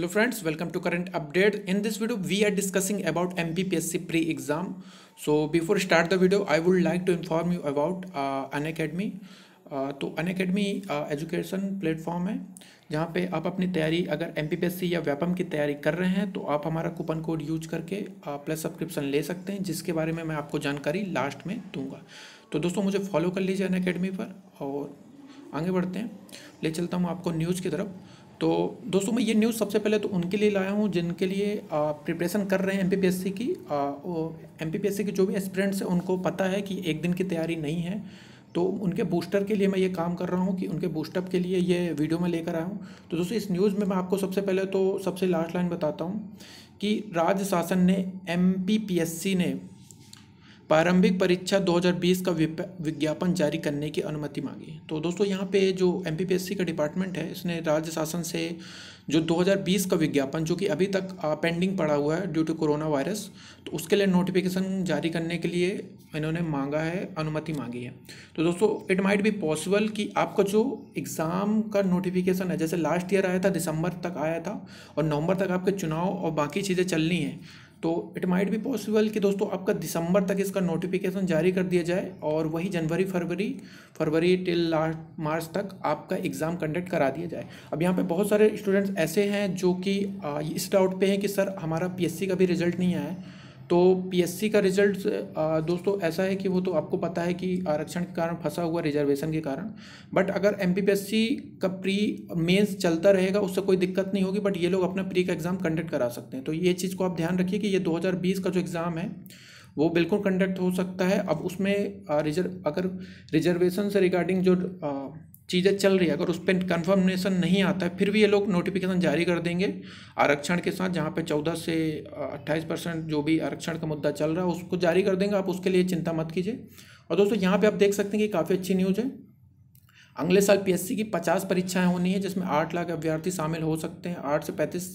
to friends update in this video we are discussing about M B P S C pre exam so before start the video I would like to you you about um uh, तो academy education platform है जहाँ पे आप अपनी तैयारी अगर M या व्यापम की तैयारी कर रहे हैं तो आप हमारा कूपन कोड यूज करके प्लस uh, सब्सक्रिप्शन ले सकते हैं जिसके बारे में मैं आपको जानकारी लास्ट में दूंगा तो दोस्तों मुझे फॉलो कर लीजिए अन पर और आगे बढ़ते हैं ले चलता हूँ आपको न्यूज़ की तरफ तो दोस्तों मैं ये न्यूज़ सबसे पहले तो उनके लिए लाया हूँ जिनके लिए प्रिपरेशन कर रहे हैं एमपीपीएससी की एमपीपीएससी के जो भी एस्पिरेंट्स हैं उनको पता है कि एक दिन की तैयारी नहीं है तो उनके बूस्टर के लिए मैं ये काम कर रहा हूँ कि उनके बूस्टअप के लिए ये वीडियो में लेकर आया हूँ तो दोस्तों इस न्यूज़ में मैं आपको सबसे पहले तो सबसे लास्ट लाइन बताता हूँ कि राज्य शासन ने एम ने प्रारंभिक परीक्षा 2020 का विज्ञापन जारी करने की अनुमति मांगी तो दोस्तों यहाँ पे जो एम का डिपार्टमेंट है इसने राज्य शासन से जो 2020 का विज्ञापन जो कि अभी तक पेंडिंग पड़ा हुआ है ड्यू टू कोरोना वायरस तो उसके लिए नोटिफिकेशन जारी करने के लिए इन्होंने मांगा है अनुमति मांगी है तो दोस्तों इट माइट बी पॉसिबल कि आपका जो एग्ज़ाम का नोटिफिकेशन है जैसे लास्ट ईयर आया था दिसंबर तक आया था और नवंबर तक आपके चुनाव और बाकी चीज़ें चलनी हैं तो इट माइट बी पॉसिबल कि दोस्तों आपका दिसंबर तक इसका नोटिफिकेशन जारी कर दिया जाए और वही जनवरी फरवरी फरवरी टिल लास्ट मार्च तक आपका एग्ज़ाम कंडक्ट करा दिया जाए अब यहाँ पे बहुत सारे स्टूडेंट्स ऐसे हैं जो कि इस डाउट पे हैं कि सर हमारा पीएससी का भी रिजल्ट नहीं आया है तो पीएससी का रिजल्ट दोस्तों ऐसा है कि वो तो आपको पता है कि आरक्षण के कारण फंसा हुआ रिजर्वेशन के कारण बट अगर एम का प्री मेंस चलता रहेगा उससे कोई दिक्कत नहीं होगी बट ये लोग अपना प्री का एग्ज़ाम कंडक्ट करा सकते हैं तो ये चीज़ को आप ध्यान रखिए कि ये 2020 का जो एग्ज़ाम है वो बिल्कुल कंडक्ट हो सकता है अब उसमें रिजर्व अगर रिजर्वेशन से रिगार्डिंग जो आ, चीज़ें चल रही है अगर उस पर कन्फर्मेशन नहीं आता है फिर भी ये लोग नोटिफिकेशन जारी कर देंगे आरक्षण के साथ जहाँ पे चौदह से अट्ठाईस परसेंट जो भी आरक्षण का मुद्दा चल रहा है उसको जारी कर देंगे आप उसके लिए चिंता मत कीजिए और दोस्तों यहाँ पे आप देख सकते हैं कि काफ़ी अच्छी न्यूज़ है अगले साल पी की पचास परीक्षाएं होनी है जिसमें आठ लाख अभ्यर्थी शामिल हो सकते हैं आठ से पैंतीस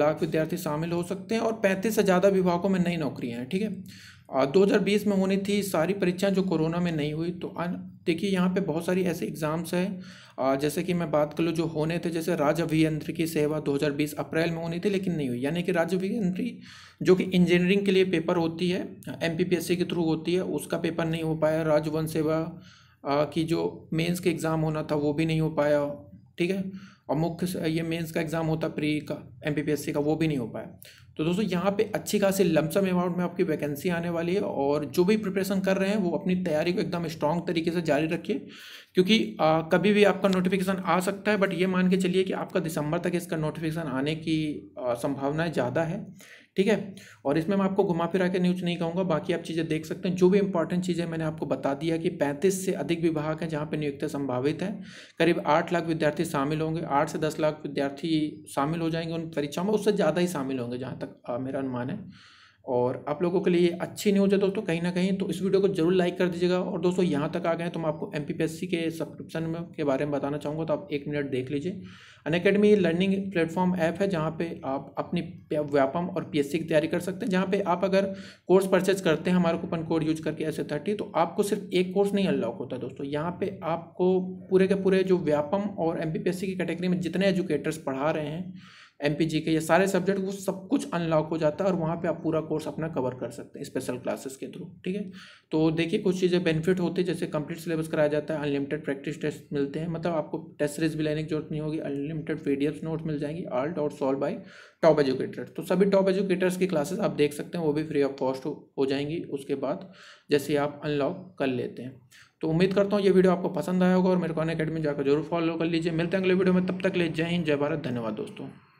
लाख विद्यार्थी शामिल हो सकते हैं और पैंतीस से ज़्यादा विभागों में नई नौकरियां हैं ठीक है दो हज़ार बीस में होनी थी सारी परीक्षाएं जो कोरोना में नहीं हुई तो देखिए यहाँ पे बहुत सारी ऐसे एग्ज़ाम्स हैं जैसे कि मैं बात कर लूँ जो होने थे जैसे राज्य अभियंत्री की सेवा 2020 अप्रैल में होनी थी लेकिन नहीं हुई यानी कि राज्य अभियंत्री जो कि इंजीनियरिंग के लिए पेपर होती है एम के थ्रू होती है उसका पेपर नहीं हो पाया वन सेवा की जो मेन्स के एग्ज़ाम होना था वो भी नहीं हो पाया ठीक है और मुख्य ये मेंस का एग्ज़ाम होता प्री का एम का वो भी नहीं हो पाया तो दोस्तों यहाँ पे अच्छी खासी लमसम अमाउंट में आपकी वैकेंसी आने वाली है और जो भी प्रिपरेशन कर रहे हैं वो अपनी तैयारी को एकदम स्ट्रॉन्ग तरीके से जारी रखिए क्योंकि आ, कभी भी आपका नोटिफिकेशन आ सकता है बट ये मान के चलिए कि आपका दिसंबर तक इसका नोटिफिकेशन आने की संभावनाएँ ज़्यादा है ठीक है और इसमें मैं आपको घुमा फिरा के न्यूज नहीं कहूँगा बाकी आप चीज़ें देख सकते हैं जो भी इंपॉर्टेंट चीज़ें मैंने आपको बता दिया कि पैंतीस से अधिक विभाग हैं जहाँ पर नियुक्ति संभावित है करीब आठ लाख विद्यार्थी शामिल होंगे आठ से दस लाख विद्यार्थी शामिल हो जाएंगे उन परीक्षाओं में उससे ज़्यादा ही शामिल होंगे जहाँ तक आ, मेरा अनुमान है और आप लोगों के लिए अच्छी न्यूज़ है दोस्तों कहीं ना कहीं तो इस वीडियो को जरूर लाइक कर दीजिएगा और दोस्तों यहाँ तक आ गए हैं तो मैं आपको एम के सब्सक्रिप्शन में के बारे में बताना चाहूँगा तो आप एक मिनट देख लीजिए Unacademy learning platform app है जहाँ पे आप अपनी व्यापम और पीएससी की तैयारी कर सकते हैं जहाँ पे आप अगर कोर्स परचेज करते हैं हमारा कूपन कोड यूज करके ऐसे थर्टी तो आपको सिर्फ एक कोर्स नहीं अनलॉक होता दोस्तों यहाँ पे आपको पूरे के पूरे जो व्यापम और एम की कैटेगरी में जितने एजुकेटर्स पढ़ा रहे हैं एम पी जी के ये सारे सब्जेक्ट वो सब कुछ अनलॉक हो जाता है और वहाँ पे आप पूरा कोर्स अपना कवर कर सकते हैं स्पेशल क्लासेस के थ्रू ठीक है तो देखिए कुछ चीज़ें बेनिफिट होती है जैसे कंप्लीट सिलेबस कराया जाता है अनलिमिटेड प्रैक्टिस टेस्ट मिलते हैं मतलब आपको टेस्ट सीरीज भी लेने की जरूरत नहीं होगी अनलिमिटेड पीडीएफ नोट्स मिल जाएंगी आल्ट और सॉल्व बाई टॉप एजुकेटर तो सभी टॉप एजुकेटर्स की क्लासेस आप देख सकते हैं वो भी फ्री ऑफ कॉस्ट हो जाएंगी उसके बाद जैसे आप अनलॉक कर लेते हैं तो उम्मीद करता हूँ ये वीडियो आपको पसंद आया होगा और मेरे को अकेडमी जाकर जरूर फॉलो कर लीजिए मिलते हैं अगले वीडियो में तब तक ले जय हिंद जय भारत धन्यवाद दोस्तों